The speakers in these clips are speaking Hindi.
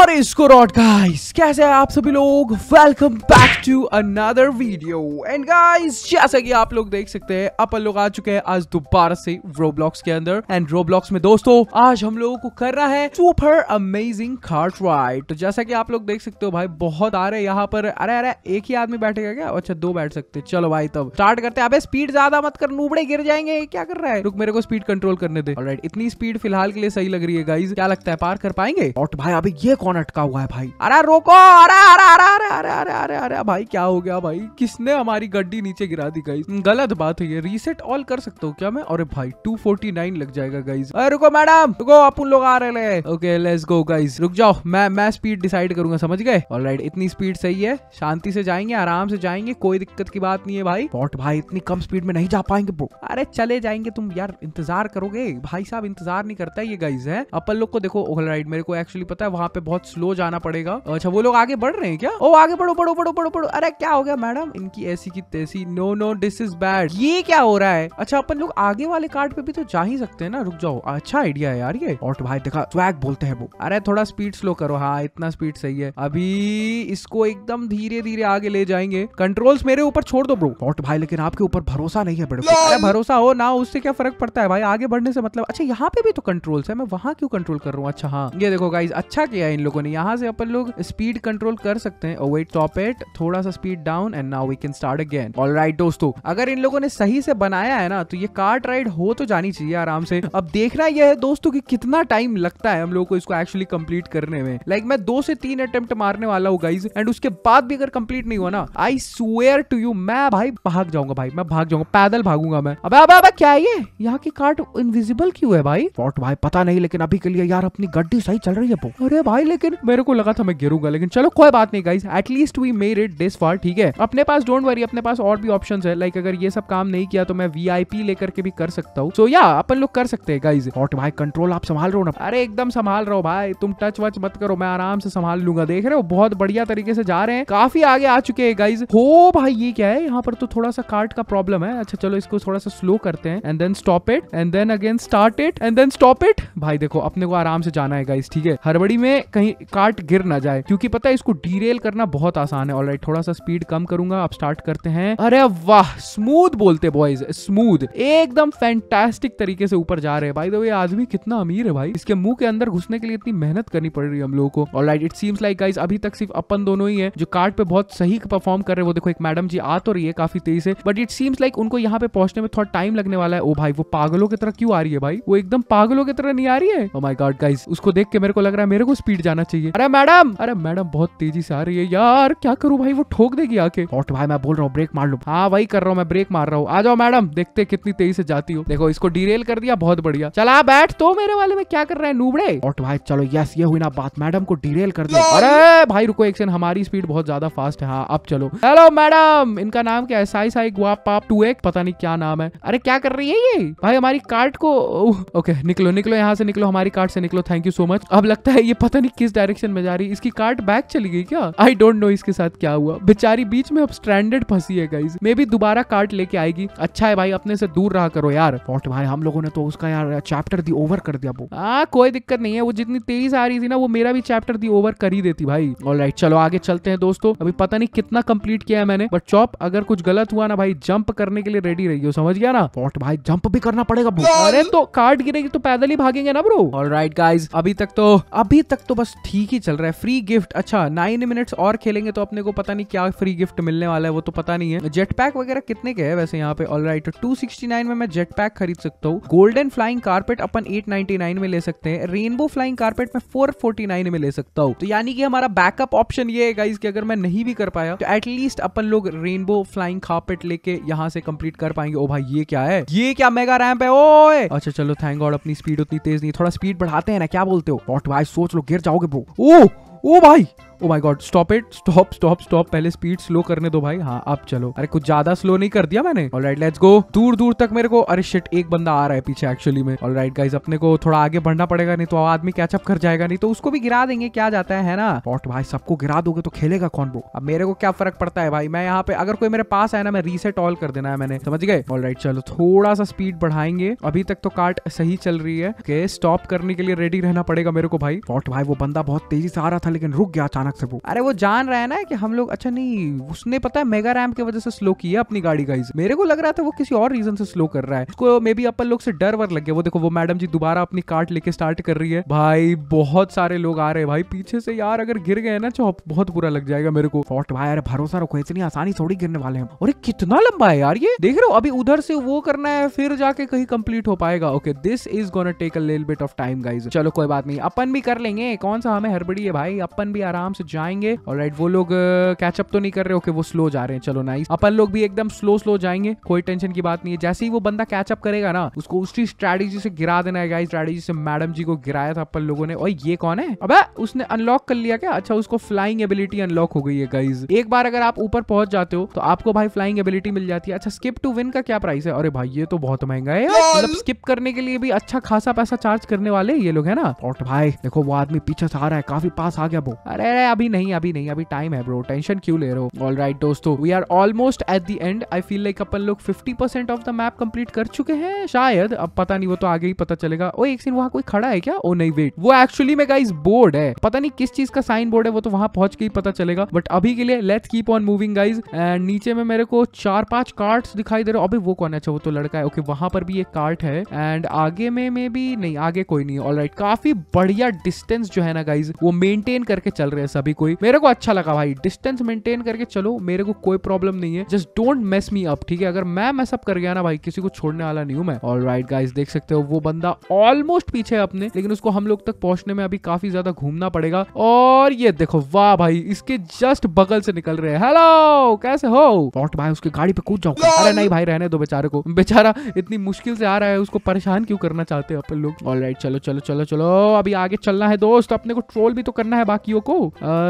और इसको रॉड गाइस कैसे हैं आप सभी लोग welcome back to another video and guys जैसा कि आप लोग देख सकते हैं अपन लोग आ चुके हैं आज दोबारा से रोब्लॉक्स के अंदर एंड रोब्लॉक्स में दोस्तों आज हम लोगों को कर रहा है सुपर अमेजिंग कार्ट राइड तो जैसा कि आप लोग देख सकते हो भाई बहुत आ रहे हैं यहाँ पर अरे अरे एक ही आदमी बैठेगा क्या अच्छा दो बैठ सकते चलो भाई तब स्टार्ट करते हैं स्पीड ज्यादा मत कर नूबड़े गिर जाएंगे क्या कर रहा है रुक मेरे को स्पीड कंट्रोल करने दे राइट इतनी स्पीड फिलहाल के लिए सही लग रही है गाइज क्या लगता है पार कर पाएंगे और तो भाई अभी ये कौन अटका हुआ है भाई अरे रोको अरे अरे अरे अरे अरे अरे अरे भाई क्या हो गया भाई किसने हमारी गड्डी नीचे गिरा दी गई गलत बात है ये रीसेट ऑल कर सकता हूँ क्या मैं अरे भाई 249 लग जाएगा गाइज अरे रुको मैडम रुको आप उन लोग आ रहे हैं ओके लेट्स गो गाइज रुक जाओ मैं मैं स्पीड डिसाइड करूंगा समझ गए और इतनी स्पीड सही है शांति से जाएंगे आराम से जाएंगे कोई दिक्कत की बात नहीं है भाई बॉट भाई इतनी कम स्पीड में नहीं जा पाएंगे ब्रो अरे चले जाएंगे तुम यार इंतजार करोगे भाई साहब इंतजार नहीं करता ये गाइज है अपन लोग को देखो ओहल राइड मेरे को एक्चुअली पता है वहाँ पे बहुत स्लो जाना पड़ेगा अच्छा वो लोग आगे बढ़ रहे हैं क्या ओ आगे बढ़ो बढ़ो बढ़ो बढ़ो पढ़ो अरे क्या हो गया मैडम इनकी ऐसी की तैसी no no this is bad ये क्या हो रहा है अच्छा अपन लोग आगे वाले कार्ड पे भी तो जा ही सकते हैं ना रुक जाओ अच्छा आइडिया है यार ये और तो भाई देखा स्वैग बोलते हैं वो अरे थोड़ा स्पीड स्लो करो हाँ इतना स्पीड सही है अभी इसको एकदम धीरे धीरे आगे ले जाएंगे कंट्रोल्स मेरे ऊपर छोड़ दो ब्रो और भाई लेकिन आपके ऊपर भरोसा नहीं है बड़े भरोसा हो ना उससे क्या फर्क पड़ता है भाई आगे बढ़ने से मतलब अच्छा यहाँ पे भी तो कंट्रोल्स है मैं वहाँ क्यों कंट्रोल कर रहा हूँ अच्छा हाँ ये देखो गाइज अच्छा किया इन लोगों ने यहाँ से अपन लोग स्पीड कंट्रोल कर सकते हैं वेट टॉप एट थोड़ा थोड़ा सा speed down and now we can start again all right दोस्तों अगर इन लोगों ने सही से बनाया है ना तो ये कार्ट राइड हो तो जानी चाहिए आराम से अब देखना यह है दोस्तों की कि कितना टाइम लगता है हम लोग को इसको एक्चुअली कम्प्लीट करने में लाइक like, मैं दो से तीन अटेम्प्ट मारने वाला हूँ गाइज एंड उसके बाद भी अगर कम्प्लीट नहीं हुआ ना आई स्वेयर टू यू मैं भाई भाग जाऊंगा भाई मैं भाग जाऊंगा पैदल भागूंगा मैं अब अब अब क्या है ये यहाँ की कार्ट इनविजिबल क्यों है भाई वॉट भाई पता नहीं लेकिन अभी के लिए यार अपनी गड्डी सही चल रही है अरे भाई लेकिन मेरे को लगा था मैं गिरूंगा लेकिन चलो कोई बात नहीं guys at least we made it this far ठीक है अपने पास डोंट वरी अपने पास और भी ऑप्शन है लाइक like, अगर ये सब काम नहीं किया तो मैं वी लेकर के भी कर सकता हूँ सो या अपन लोग कर सकते हैं गाइज और भाई कंट्रोल आप संभाल रहे हो ना अरे एकदम संभाल रहो भाई तुम टच वच मत करो मैं आराम से संभाल लूंगा देख रहे हो बहुत बढ़िया तरीके से जा रहे हैं काफी आगे आ चुके हैं गाइज हो भाई ये क्या है यहाँ पर तो थोड़ा सा कार्ट का प्रॉब्लम है अच्छा चलो इसको थोड़ा सा स्लो करते हैं and then stop it and then again start it and then stop it भाई देखो अपने को आराम से जाना है गाइज ठीक है हरबड़ी में कहीं कार्ट गिर ना जाए क्योंकि पता है इसको डीरेल करना बहुत आसान है ऑलराइट थोड़ा सा स्पीड कम करूंगा आप स्टार्ट करते हैं अरे वाह स्मूथ बोलते बॉयज स्मूथ एकदम फैंटेस्टिक तरीके से ऊपर जा रहे हैं भाई तो ये आदमी कितना अमीर है भाई इसके मुंह के अंदर घुसने के लिए इतनी मेहनत करनी पड़ रही है हम लोगों को और इट सीम्स लाइक गाइज अभी तक सिर्फ अपन दोनों ही है जो कार्ड पे बहुत सही परफॉर्म कर रहे वो देखो एक मैडम जी आ तो रही है काफी तेजी से बट इट सीम्स लाइक उनको यहाँ पे पहुंचने में थोड़ा टाइम लगने वाला है ओ भाई वो पागलों की तरह क्यों आ रही है भाई वो एकदम पागलों की तरह नहीं आ रही है ओ माय गॉड गाइस उसको देख के मेरे को लग रहा है मेरे को स्पीड जाना चाहिए अरे मैडम अरे मैडम बहुत तेजी से आ रही है यार क्या करूं भाई वो ठोक देगी आके और तो भाई मैं बोल रहा हूँ ब्रेक मार लो हाँ वही कर रहा हूँ मैं ब्रेक मार रहा हूँ आ जाओ मैडम देखते कितनी तेजी से जाती हो देखो इसको डीरेल कर दिया बहुत बढ़िया चला बैठ तो मेरे वाले में क्या कर रहे हैं नूबड़े और तो भाई चलो यस ये हुई ना बात मैडम को डीरेल कर दिया अरे भाई रुको एक सेकंड हमारी स्पीड बहुत ज्यादा फास्ट है हाँ अब चलो हेलो मैडम इनका नाम क्या है साई साई गुआ पाप टू एक पता नहीं क्या नाम है अरे क्या कर रही है ये भाई हमारी कार्ट को ओके निकलो निकलो यहाँ से निकलो हमारी कार्ट से निकलो थैंक यू सो मच अब लगता है ये पता नहीं किस डायरेक्शन में जा रही इसकी कार्ट बैक चली गई क्या आई डोंट नो इसके साथ क्या हुआ हुआ बेचारी बीच में अब स्ट्रैंडेड फंसी है गाइज मे भी दोबारा कार्ड लेके आएगी अच्छा है भाई अपने से दूर रहा करो यार और तुम्हारे हम लोगों ने तो उसका यार चैप्टर दी ओवर कर दिया वो हाँ कोई दिक्कत नहीं है वो जितनी तेज आ रही थी ना वो मेरा भी चैप्टर दी ओवर कर ही देती भाई और चलो आगे चलते हैं दोस्तों अभी पता नहीं कितना कंप्लीट किया है मैंने बट चॉप अगर कुछ गलत हुआ ना भाई जंप करने के लिए रेडी रही हो समझ गया ना फॉट भाई जंप भी करना पड़ेगा अरे तो कार्ड गिरेगी तो पैदल ही भागेंगे ना ब्रो ऑल राइट गाइज अभी तक तो अभी तक तो बस ठीक ही चल रहा है फ्री गिफ्ट अच्छा नाइन मिनट्स और खेलेंगे तो अपने को पता नहीं नहीं क्या फ्री गिफ्ट मिलने वाला है वो तो पता नहीं है जेट पैक वगैरह कितने के है वैसे यहाँ पे ऑल राइट टू में मैं जेट पैक खरीद सकता हूँ गोल्डन फ्लाइंग कार्पेट अपन एट में ले सकते हैं रेनबो फ्लाइंग कार्पेट में फोर में ले सकता हूँ तो यानी कि हमारा बैकअप ऑप्शन ये है गाइज की अगर मैं नहीं भी कर पाया तो एटलीस्ट अपन लोग रेनबो फ्लाइंग कार्पेट लेके यहाँ से कंप्लीट कर पाएंगे ओ भाई ये क्या है ये क्या मेगा रैम्प है ओए अच्छा चलो थैंक गॉड अपनी स्पीड उतनी तेज नहीं थोड़ा स्पीड बढ़ाते हैं ना क्या बोलते हो भाई सोच लो गिर जाओगे ब्रो ओ ओ भाई oh my god stop it stop stop stop पहले स्पीड स्लो करने दो भाई हाँ आप चलो अरे कुछ ज्यादा स्लो नहीं कर दिया मैंने ऑल राइट लेट्स गो दूर दूर तक मेरे को अरे शिट एक बंदा आ रहा है पीछे एक्चुअली में ऑल राइट गाइज अपने को थोड़ा आगे बढ़ना पड़ेगा नहीं तो आदमी कैचअप कर जाएगा नहीं तो उसको भी गिरा देंगे क्या जाता है ना पॉट भाई सबको गिरा दोगे तो खेलेगा कौन ब्रो अब मेरे को क्या फर्क पड़ता है भाई मैं यहाँ पे अगर कोई मेरे पास आया ना मैं रीसेट ऑल कर देना है मैंने समझ गए ऑल राइट चलो थोड़ा सा स्पीड बढ़ाएंगे अभी तक तो कार्ट सही चल रही है स्टॉप करने के लिए रेडी रहना पड़ेगा मेरे को भाई पॉट भाई वो बंदा बहुत तेजी से आ रहा था लेकिन रुक गया अचानक भाग वो अरे वो जान रहा है ना कि हम लोग अच्छा नहीं उसने पता है मेगा रैम की वजह से स्लो किया अपनी गाड़ी का मेरे को लग रहा था वो किसी और रीजन से स्लो कर रहा है उसको मे बी अपन लोग से डर वर लग गया वो देखो वो मैडम जी दोबारा अपनी कार्ट लेके स्टार्ट कर रही है भाई बहुत सारे लोग आ रहे हैं भाई पीछे से यार अगर गिर गए ना चौप बहुत बुरा लग जाएगा मेरे को फोर्ट भाई अरे भरोसा रखो इतनी आसानी थोड़ी गिरने वाले हैं और कितना लंबा है यार ये देख रहे हो अभी उधर से वो करना है फिर जाके कहीं कंप्लीट हो पाएगा okay this is gonna take a little bit of time guys चलो कोई बात नहीं अपन भी कर लेंगे कौन सा हमें हड़बड़ी है भाई अपन भी आराम से जाएंगे और राइट वो लोग कैचअप तो नहीं कर रहे ओके वो स्लो जा रहे हैं चलो नाइस अपन लोग भी एकदम स्लो स्लो जाएंगे कोई टेंशन की बात नहीं है जैसे ही वो बंदा कैचअप करेगा ना उसको उसकी स्ट्रैटेजी से गिरा देना है स्ट्रैटेजी से मैडम जी को गिराया था अपन लोगों ने और ये कौन है अब उसने अनलॉक कर लिया क्या अच्छा उसको फ्लाइंग एबिलिटी अनलॉक हो गई है गाइज एक बार अगर आप ऊपर पहुंच जाते हो तो आपको भाई फ्लाइंग एबिलिटी मिल जाती है अच्छा स्किप टू विन का क्या प्राइस है अरे भाई ये तो बहुत महंगा है मतलब स्किप करने के लिए भी अच्छा खासा पैसा चार्ज करने वाले ये लोग है ना और भाई देखो वो आदमी पीछे से आ रहा है काफी पास आ गया वो अरे अभी नहीं अभी नहीं अभी टाइम है ब्रो टेंशन क्यों ले रहे हो ऑल राइट दोस्तों we are almost at the end I feel like अपन लोग fifty percent of the map complete कर चुके हैं शायद अब पता नहीं वो तो आगे ही पता चलेगा ओ एक सीन वहाँ कोई खड़ा है क्या ओ नहीं वेट वो एक्चुअली मेगा इस बोर्ड है पता नहीं किस चीज का साइन बोर्ड है वो तो वहां पहुंच के ही पता चलेगा बट अभी के लिए let's keep on moving guys and नीचे में मेरे को चार पांच कार्ट दिखाई दे रहे अभी वो कौन है अच्छा वो तो लड़का है ओके okay, वहां पर भी एक कार्ट है एंड आगे में मे भी नहीं आगे कोई नहीं ऑल right, काफी बढ़िया डिस्टेंस जो है ना गाइज वो मेनटेन करके चल रहे हैं सा भी कोई मेरे को अच्छा लगा भाई डिस्टेंस मेंटेन करके चलो मेरे को कोई प्रॉब्लम नहीं है just don't mess me up ठीक है अगर मैं मैस अप कर गया ना भाई किसी को छोड़ने वाला नहीं हूँ मैं ऑल राइट गाइज देख सकते हो वो बंदा ऑलमोस्ट पीछे है अपने लेकिन उसको हम लोग तक पहुंचने में अभी काफी ज्यादा घूमना पड़ेगा और ये देखो वाह भाई इसके जस्ट बगल से निकल रहे हैं हेलो कैसे हो पॉट भाई उसकी गाड़ी पे कूद जाओ अरे नहीं भाई रहने दो बेचारे को बेचारा इतनी मुश्किल से आ रहा है उसको परेशान क्यों करना चाहते हैं अपन लोग ऑल राइट चलो चलो चलो चलो अभी आगे चलना है दोस्त अपने को ट्रोल भी तो करना है बाकियों को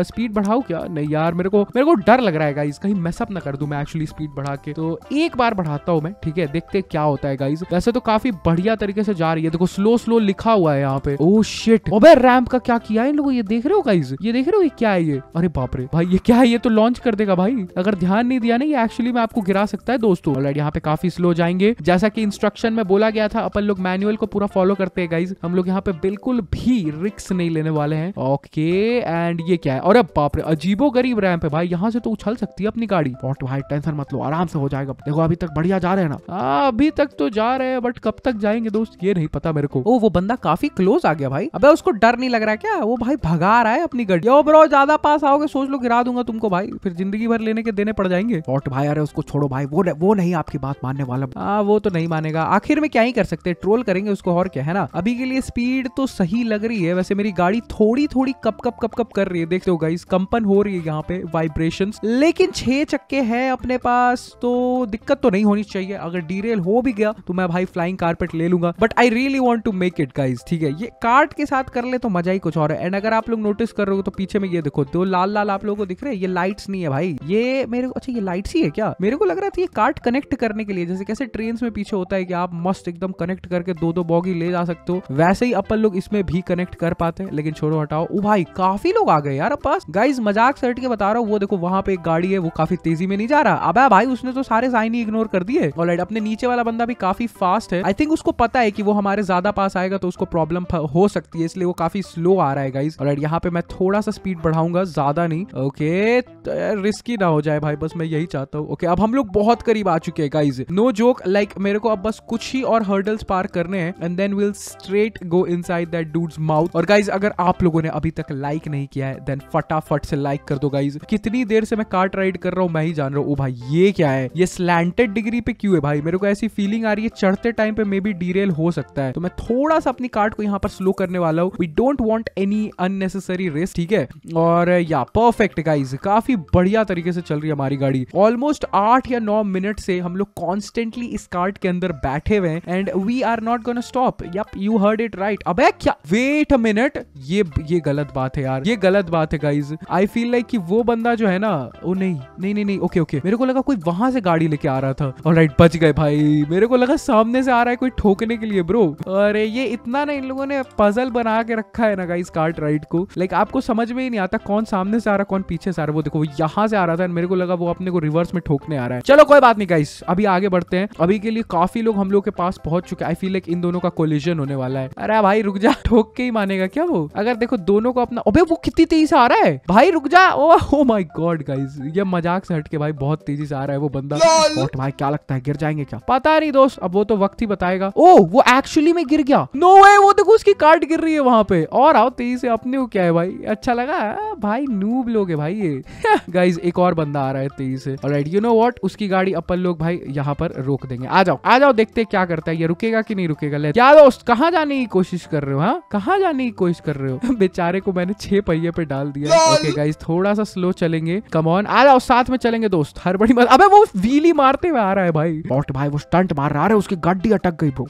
स्पीड बढ़ाऊ क्या नहीं यार मेरे को मेरे को डर लग रहा है गाइज कहीं मैसअप ना कर दू मैं एक्चुअली स्पीड बढ़ा के तो एक बार बढ़ाता हूँ मैं ठीक है देखते क्या होता है गाइज वैसे तो काफी बढ़िया तरीके से जा रही है देखो स्लो स्लो लिखा हुआ है यहाँ पे ओ शिट ओबे रैम्प का क्या किया है इन लोगों ये देख रहे हो गाइज ये देख रहे हो ये क्या है ये अरे बापरे भाई ये क्या है ये तो लॉन्च कर देगा भाई अगर ध्यान नहीं दिया ना ये एक्चुअली में आपको गिरा सकता है दोस्तों यहाँ पे काफी स्लो जाएंगे जैसा की इंस्ट्रक्शन में बोला गया था अपन लोग मैनुअल को पूरा फॉलो करते हैं गाइज हम लोग यहाँ पे बिल्कुल भी रिक्स नहीं लेने वाले हैं ओके एंड ये क्या है और अब बाप रे अजीबो गरीब रैंप है भाई यहाँ से तो उछल सकती है अपनी गाड़ी और भाई टेंशन मत लो आराम से हो जाएगा देखो अभी तक बढ़िया जा रहे हैं ना आ, अभी तक तो जा रहे हैं बट कब तक जाएंगे दोस्त ये नहीं पता मेरे को ओ वो बंदा काफी क्लोज आ गया भाई अब उसको डर नहीं लग रहा क्या वो भाई भगा रहा है अपनी गाड़ी ओ ब्रो ज्यादा पास आओगे सोच लो गिरा दूंगा तुमको भाई फिर जिंदगी भर लेने के देने पड़ जाएंगे और भाई अरे उसको छोड़ो भाई वो वो नहीं आपकी बात मानने वाला आ, वो तो नहीं मानेगा आखिर में क्या ही कर सकते ट्रोल करेंगे उसको और क्या है ना अभी के लिए स्पीड तो सही लग रही है वैसे मेरी गाड़ी थोड़ी थोड़ी कप कप कप कप कर रही है देखते हो गाइस कंपन हो रही है यहाँ पे वाइब्रेशंस लेकिन छह चक्के हैं अपने पास तो दिक्कत तो नहीं होनी चाहिए अगर डीरेल हो भी गया तो मैं भाई फ्लाइंग कार्पेट ले लूंगा but I really want to make it guys ठीक है ये कार्ट के साथ कर ले तो मजा ही कुछ और है एंड अगर आप लोग नोटिस कर रहे हो तो पीछे में ये देखो दो लाल लाल आप लोगों को दिख रहे हैं ये लाइट्स नहीं है भाई ये मेरे को अच्छा ये लाइट्स ही है क्या मेरे को लग रहा था ये कार्ट कनेक्ट करने के लिए जैसे कैसे ट्रेन में पीछे होता है कि आप मस्त एकदम कनेक्ट करके दो दो बॉगी ले जा सकते हो वैसे ही अपन लोग इसमें भी कनेक्ट कर पाते हैं लेकिन छोड़ो हटाओ ओ भाई काफी लोग आ गए यार पास गाइज मजाक से हट के बता रहा हूँ वो देखो वहाँ पे एक गाड़ी है वो काफी तेजी में नहीं जा रहा अब भाई उसने तो सारे साइन ही इग्नोर कर दिए और अपने नीचे वाला बंदा भी काफी फास्ट है आई थिंक उसको पता है की वो हमारे ज्यादा पास आएगा तो उसको प्रॉब्लम हो सकती है इसलिए वो काफी स्लो आ रहा है गाइज और यहाँ पे मैं थोड़ा सा स्पीड बढ़ाऊंगा ज्यादा नहीं ओके तो रिस्की ना हो जाए भाई बस मैं यही चाहता हूँ ओके अब हम लोग बहुत करीब आ चुके हैं गाइज नो जोक लाइक मेरे को अब बस कुछ ही और हर्डल्स पार करने हैं and then will straight go inside that dude's mouth और गाइज अगर आप लोगों ने अभी तक लाइक नहीं किया है देन फटाफट से लाइक कर दो गाइज कितनी देर से मैं कार्ट राइड कर रहा हूँ मैं ही जान रहा हूँ भाई ये क्या है ये स्लैंटेड डिग्री पे क्यों है भाई मेरे को ऐसी फीलिंग आ रही है चढ़ते टाइम पे मे बी डीरेल हो सकता है तो मैं थोड़ा सा अपनी कार्ट को यहाँ पर स्लो करने वाला हूँ we don't want any unnecessary race ठीक है और या परफेक्ट गाइज काफी बढ़िया तरीके से चल रही है हमारी गाड़ी ऑलमोस्ट आठ या नौ मिनट से हम लोग कॉन्स्टेंटली इस कार्ट के अंदर बैठे हुए हैं and we are not gonna stop you heard it right अब क्या वेट अ मिनट ये ये गलत बात है यार ये गलत बात बात है गाइज आई फील लाइक कि वो बंदा जो है ना वो नहीं नहीं नहीं नहीं ओके ओके मेरे को लगा कोई वहां से गाड़ी लेके आ रहा था और राइट बच गए भाई मेरे को लगा सामने से आ रहा है कोई ठोकने के लिए ब्रो अरे ये इतना ना इन लोगों ने पजल बना के रखा है ना गाइज कार्ट राइड को लाइक आपको समझ में ही नहीं आता कौन सामने से आ रहा कौन पीछे से आ रहा वो देखो वो यहाँ से आ रहा था मेरे को लगा वो अपने को रिवर्स में ठोकने आ रहा है चलो कोई बात नहीं गाइस अभी आगे बढ़ते हैं अभी के लिए काफी लोग हम लोग के पास पहुंच चुके आई फील लाइक इन दोनों का कोलिजन होने वाला है अरे भाई रुक जा ठोक के ही मानेगा क्या वो अगर देखो दोनों को अपना अबे वो कितनी तेज से आ रहा है भाई रुक जा oh oh my god guys ये मजाक से हट के भाई बहुत तेजी से आ रहा है वो बंदा और भाई क्या लगता है गिर जाएंगे क्या पता नहीं दोस्त अब वो तो वक्त ही बताएगा ओ वो एक्चुअली में गिर गया नो वे वो देखो उसकी कार्ड गिर रही है वहां पे और आओ तेजी से अपने को क्या है भाई अच्छा लगा हाँ, भाई नूब लोग है भाई ये गाइज एक और बंदा आ रहा है तेजी से और यू नो वॉट उसकी गाड़ी अपन लोग भाई यहाँ पर रोक देंगे आ जाओ आ जाओ देखते क्या करता है ये रुकेगा कि नहीं रुकेगा ले क्या दोस्त कहाँ जाने की कोशिश कर रहे हो हाँ कहाँ जाने की कोशिश कर रहे हो बेचारे को मैंने छह पहिए पे डाल डाल दिया ओके गाइस थोड़ा सा स्लो चलेंगे कम ऑन आ जाओ साथ में चलेंगे दोस्त हर बड़ी मत अबे वो व्हीली मारते हुए आ रहा है भाई बॉट भाई वो स्टंट मार रहा है उसकी गड्डी अटक गई ब्रो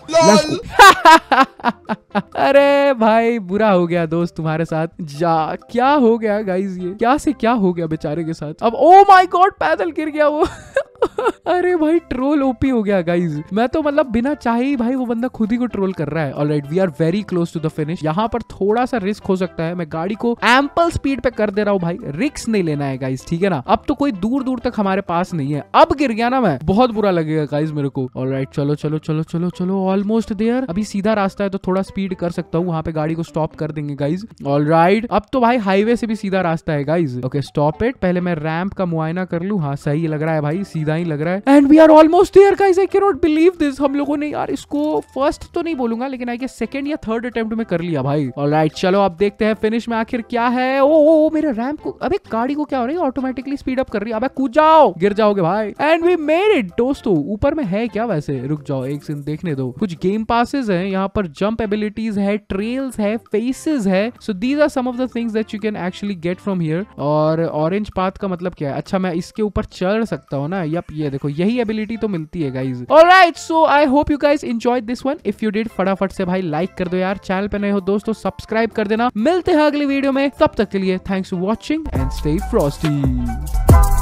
अरे भाई बुरा हो गया दोस्त तुम्हारे साथ जा क्या हो गया गाइज ये क्या से क्या हो गया बेचारे के साथ अब ओ माई गॉड पैदल गिर गया वो अरे भाई ट्रोल ओपी हो गया गाइज मैं तो मतलब बिना चाहे ही भाई वो बंदा खुद ही को ट्रोल कर रहा है right we are very close to the finish यहाँ पर थोड़ा सा रिस्क हो सकता है मैं गाड़ी को एम्पल स्पीड पे कर दे रहा हूँ भाई रिस्क नहीं लेना है गाइज ठीक है ना अब तो कोई दूर दूर तक हमारे पास नहीं है अब गिर गया ना मैं बहुत बुरा लगेगा गाइज मेरे को ऑलराइट चलो चलो चलो चलो चलो ऑलमोस्ट देयर अभी सीधा रास्ता है तो थोड़ा स्पीड कर सकता हूँ वहां पे गाड़ी को स्टॉप कर देंगे गाइज ऑल राइट अब तो भाई हाईवे से भी सीधा रास्ता है गाइज ओके स्टॉप इट पहले मैं रैम्प का मुआयना कर लू हाँ सही लग रहा है भाई सीधा ही लग रहा है and we are almost there guys I can not believe this हम लोगों ने यार इसको फर्स्ट तो नहीं बोलूंगा लेकिन आई के सेकंड या थर्ड अटेम्प्ट में कर लिया भाई ऑल राइट चलो अब देखते हैं फिनिश में आखिर क्या है ओ, ओ, ओ मेरा रैम्प को अबे गाड़ी को क्या हो रही है ऑटोमेटिकली स्पीड अप कर रही है अब कूद जाओ गिर जाओगे भाई एंड वी मेड इट दोस्तों ऊपर में है क्या वैसे रुक जाओ एक सीन देखने दो कुछ गेम पासिस है यहाँ पर जंप एबिलिटीज है ट्रेन टेल्स है फेसेस है so these are some of the things that you can actually get from here और ऑरेंज पाथ का मतलब क्या है अच्छा मैं इसके ऊपर चढ़ सकता हूँ ना यप ये देखो यही एबिलिटी तो मिलती है guys alright so I hope you guys enjoy this one if you did फटाफट से भाई लाइक कर दो यार चैनल पे नए हो दोस्तों सब्सक्राइब कर देना मिलते हैं अगली वीडियो में तब तक के लिए thanks for watching and stay Frosty